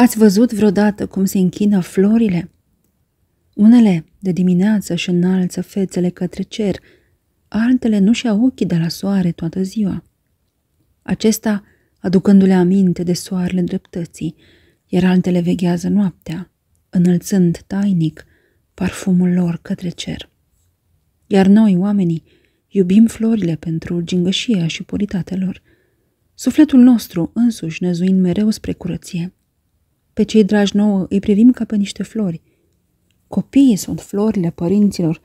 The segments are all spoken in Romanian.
Ați văzut vreodată cum se închină florile? Unele de dimineață și înalță fețele către cer, altele nu și-au ochii de la soare toată ziua. Acesta, aducându-le aminte de soarele dreptății, iar altele veghează noaptea, înălțând tainic parfumul lor către cer. Iar noi, oamenii, iubim florile pentru gingășia și puritatea lor, sufletul nostru însuși năzuind mereu spre curăție – pe cei dragi nouă îi privim ca pe niște flori. Copiii sunt florile părinților,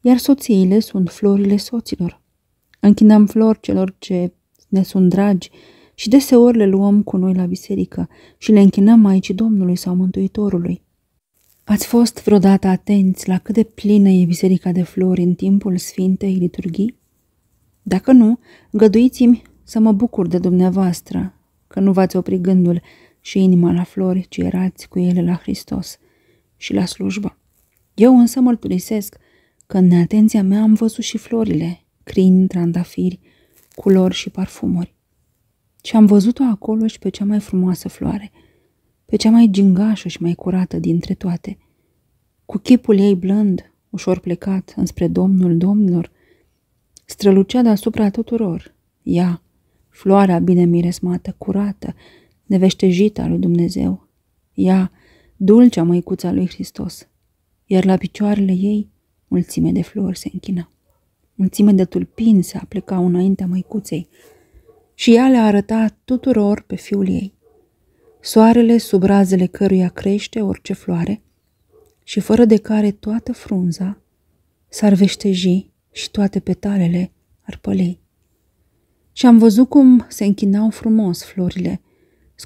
iar soțiile sunt florile soților. Închinăm flori celor ce ne sunt dragi și deseori le luăm cu noi la biserică și le închinăm aici Domnului sau Mântuitorului. Ați fost vreodată atenți la cât de plină e biserica de flori în timpul Sfintei Liturghii? Dacă nu, găduiți-mi să mă bucur de dumneavoastră, că nu v-ați opri gândul și inima la flori, ci erați cu ele la Hristos și la slujbă. Eu însă mărturisesc că în neatenția mea am văzut și florile, crin, trandafiri, culori și parfumuri. Și am văzut-o acolo și pe cea mai frumoasă floare, pe cea mai gingașă și mai curată dintre toate, cu chipul ei blând, ușor plecat înspre Domnul Domnilor, strălucea deasupra tuturor. Ea, floarea bine miresmată, curată, neveștejita lui Dumnezeu, ea, dulcea măicuța lui Hristos, iar la picioarele ei mulțime de flori se închina. Mulțime de tulpini se aplecau înaintea măicuței și ea le arăta tuturor pe fiul ei. Soarele sub razele căruia crește orice floare și fără de care toată frunza s-ar veșteji și toate petalele ar păli. Și am văzut cum se închinau frumos florile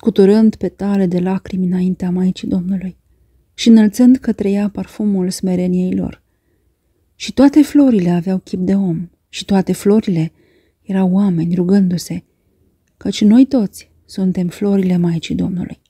scuturând petale de lacrimi înaintea Maicii Domnului și înălțând către ea parfumul smereniei lor. Și toate florile aveau chip de om și toate florile erau oameni rugându-se, căci noi toți suntem florile Maicii Domnului.